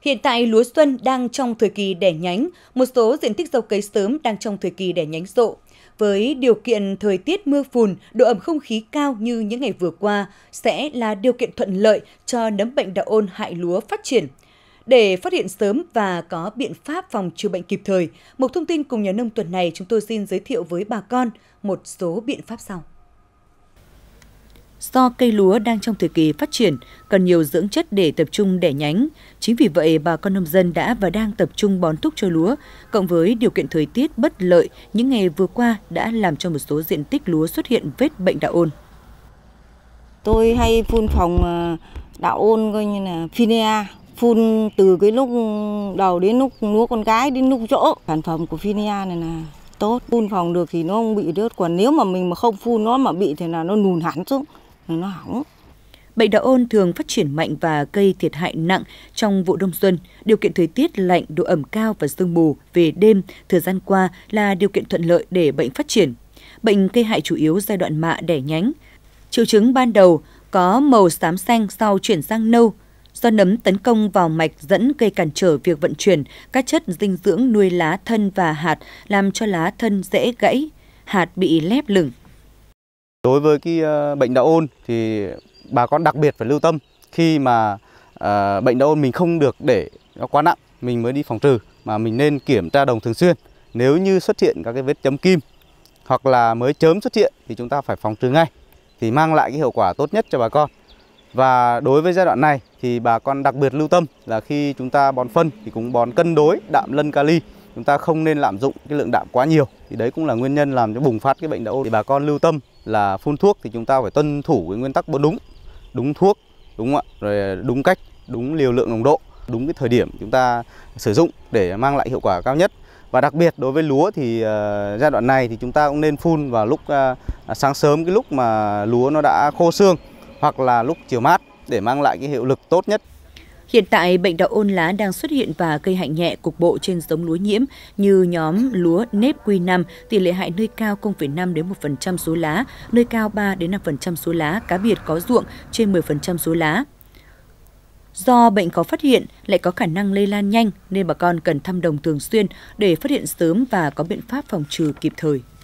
Hiện tại lúa xuân đang trong thời kỳ đẻ nhánh, một số diện tích rau cấy sớm đang trong thời kỳ đẻ nhánh rộ. Với điều kiện thời tiết mưa phùn, độ ẩm không khí cao như những ngày vừa qua sẽ là điều kiện thuận lợi cho nấm bệnh đạo ôn hại lúa phát triển. Để phát hiện sớm và có biện pháp phòng trừ bệnh kịp thời, một thông tin cùng nhà nông tuần này chúng tôi xin giới thiệu với bà con một số biện pháp sau. Do cây lúa đang trong thời kỳ phát triển, cần nhiều dưỡng chất để tập trung đẻ nhánh. Chính vì vậy, bà con nông dân đã và đang tập trung bón thúc cho lúa. Cộng với điều kiện thời tiết bất lợi, những ngày vừa qua đã làm cho một số diện tích lúa xuất hiện vết bệnh đạo ôn. Tôi hay phun phòng ờ, đạo ôn coi như là Finea, phun từ cái lúc đầu đến lúc lúa con cái đến lúc chỗ. Sản phẩm của Finea này là tốt phun phòng được thì nó không bị rớt còn nếu mà mình mà không phun nó mà bị thì là nó nùn hẳn xuống nó hỏng. Bệnh đạo ôn thường phát triển mạnh và gây thiệt hại nặng trong vụ đông xuân. Điều kiện thời tiết lạnh, độ ẩm cao và sương mù về đêm thời gian qua là điều kiện thuận lợi để bệnh phát triển. Bệnh gây hại chủ yếu giai đoạn mạ đẻ nhánh. Triệu chứng ban đầu có màu xám xanh sau chuyển sang nâu. Do nấm tấn công vào mạch dẫn gây cản trở việc vận chuyển, các chất dinh dưỡng nuôi lá thân và hạt làm cho lá thân dễ gãy, hạt bị lép lửng. Đối với cái ờ, bệnh đạo ôn thì bà con đặc biệt phải lưu tâm khi mà ờ, bệnh đạo ôn mình không được để nó quá nặng mình mới đi phòng trừ mà mình nên kiểm tra đồng thường xuyên. Nếu như xuất hiện các cái vết chấm kim hoặc là mới chớm xuất hiện thì chúng ta phải phòng trừ ngay thì mang lại cái hiệu quả tốt nhất cho bà con. Và đối với giai đoạn này thì bà con đặc biệt lưu tâm là khi chúng ta bón phân thì cũng bón cân đối đạm lân kali chúng ta không nên lạm dụng cái lượng đạm quá nhiều thì đấy cũng là nguyên nhân làm cho bùng phát cái bệnh đậu thì bà con lưu tâm là phun thuốc thì chúng ta phải tuân thủ cái nguyên tắc bón đúng đúng thuốc đúng ạ rồi đúng cách đúng liều lượng nồng độ đúng cái thời điểm chúng ta sử dụng để mang lại hiệu quả cao nhất và đặc biệt đối với lúa thì uh, giai đoạn này thì chúng ta cũng nên phun vào lúc uh, sáng sớm cái lúc mà lúa nó đã khô xương hoặc là lúc chiều mát để mang lại cái hiệu lực tốt nhất Hiện tại, bệnh đạo ôn lá đang xuất hiện và gây hại nhẹ cục bộ trên giống lúa nhiễm như nhóm lúa nếp quy 5 tỷ lệ hại nơi cao 0,5 đến 1% số lá, nơi cao 3 đến 5% số lá, cá biệt có ruộng trên 10% số lá. Do bệnh có phát hiện lại có khả năng lây lan nhanh nên bà con cần thăm đồng thường xuyên để phát hiện sớm và có biện pháp phòng trừ kịp thời.